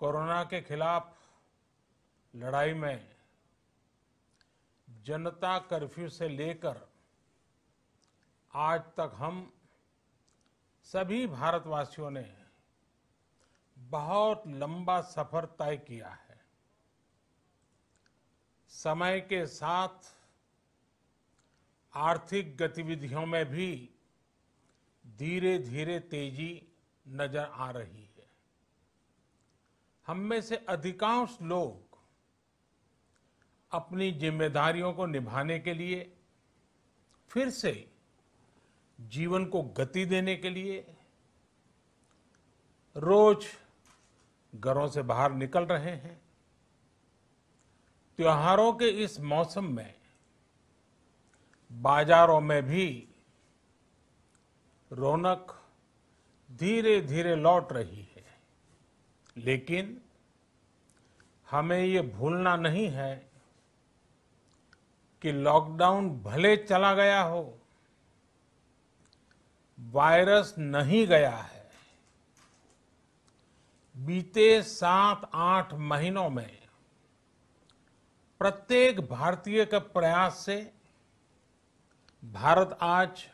corona के खिलाफ लड़ाई में जनता कर्फ्यू से लेकर आज तक हम सभी भारतवासियों ने बहुत लंबा सफर तय किया है समय के साथ आर्थिक गतिविधियों में भी धीरे धीरे तेजी नजर आ रही है हम में से अधिकांश लोग अपनी जिम्मेदारियों को निभाने के लिए फिर से जीवन को गति देने के लिए रोज घरों से बाहर निकल रहे हैं त्योहारों के इस मौसम में बाजारों में भी रौनक धीरे धीरे लौट रही है लेकिन हमें ये भूलना नहीं है कि लॉकडाउन भले चला गया हो वायरस नहीं गया है बीते सात आठ महीनों में प्रत्येक भारतीय के प्रयास से भारत आज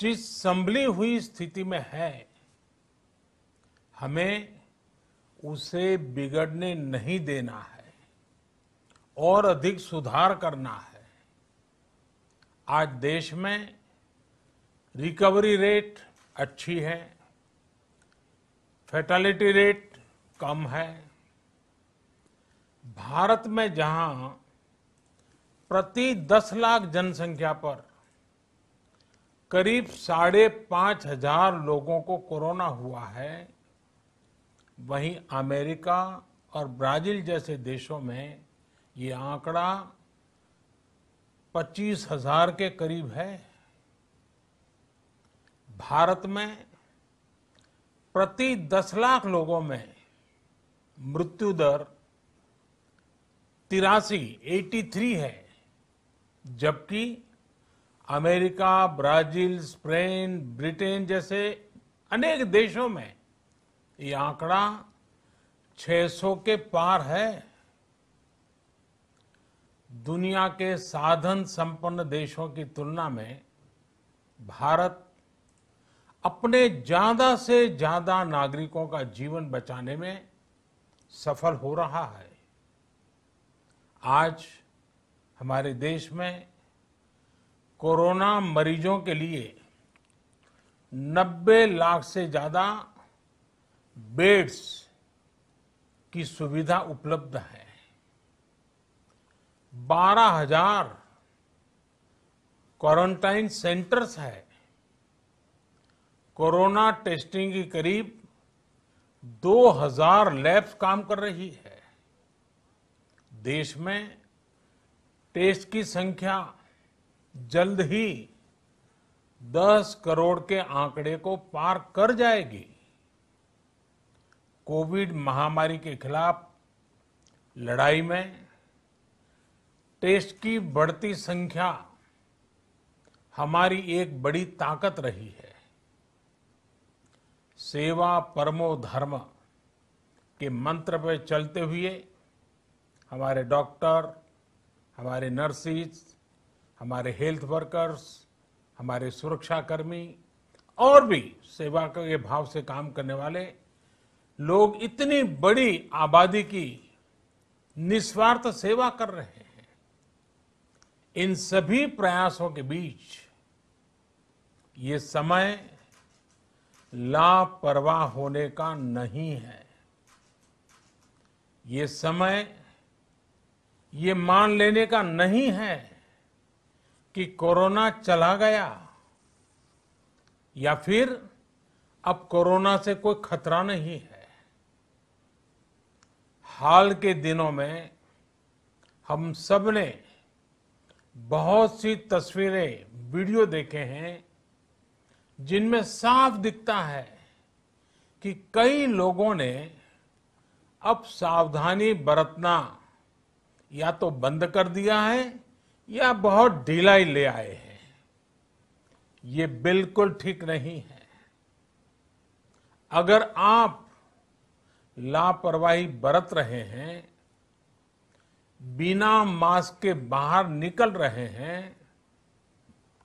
जिस संभली हुई स्थिति में है हमें उसे बिगड़ने नहीं देना है और अधिक सुधार करना है आज देश में रिकवरी रेट अच्छी है फैटलिटी रेट कम है भारत में जहां प्रति दस लाख जनसंख्या पर करीब साढ़े पांच हजार लोगों को कोरोना हुआ है वहीं अमेरिका और ब्राजील जैसे देशों में ये आंकड़ा पच्चीस हजार के करीब है भारत में प्रति दस लाख लोगों में मृत्यु दर तिरासी एटी थ्री है जबकि अमेरिका ब्राजील स्पेन ब्रिटेन जैसे अनेक देशों में ये आंकड़ा 600 के पार है दुनिया के साधन संपन्न देशों की तुलना में भारत अपने ज्यादा से ज्यादा नागरिकों का जीवन बचाने में सफल हो रहा है आज हमारे देश में कोरोना मरीजों के लिए 90 लाख से ज्यादा बेड्स की सुविधा उपलब्ध है बारह हजार क्वारंटाइन सेंटर्स है कोरोना टेस्टिंग की करीब 2000 लैब्स काम कर रही है देश में टेस्ट की संख्या जल्द ही 10 करोड़ के आंकड़े को पार कर जाएगी कोविड महामारी के खिलाफ लड़ाई में टेस्ट की बढ़ती संख्या हमारी एक बड़ी ताकत रही है सेवा परमो धर्म के मंत्र पर चलते हुए हमारे डॉक्टर हमारे नर्सिस हमारे हेल्थ वर्कर्स हमारे सुरक्षाकर्मी और भी सेवा के भाव से काम करने वाले लोग इतनी बड़ी आबादी की निस्वार्थ सेवा कर रहे हैं इन सभी प्रयासों के बीच ये समय लापरवाह होने का नहीं है ये समय ये मान लेने का नहीं है कि कोरोना चला गया या फिर अब कोरोना से कोई खतरा नहीं है हाल के दिनों में हम सब ने बहुत सी तस्वीरें वीडियो देखे हैं जिनमें साफ दिखता है कि कई लोगों ने अब सावधानी बरतना या तो बंद कर दिया है या बहुत ढिलाई ले आए हैं ये बिल्कुल ठीक नहीं है अगर आप लापरवाही बरत रहे हैं बिना मास्क के बाहर निकल रहे हैं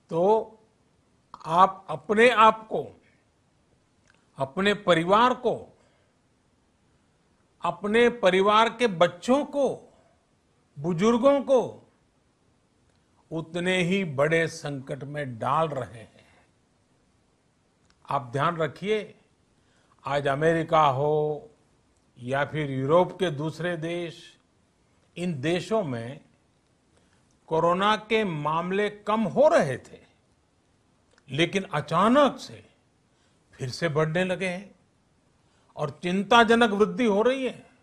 तो आप अपने आप को अपने परिवार को अपने परिवार के बच्चों को बुजुर्गों को उतने ही बड़े संकट में डाल रहे हैं आप ध्यान रखिए आज अमेरिका हो या फिर यूरोप के दूसरे देश इन देशों में कोरोना के मामले कम हो रहे थे लेकिन अचानक से फिर से बढ़ने लगे हैं और चिंताजनक वृद्धि हो रही है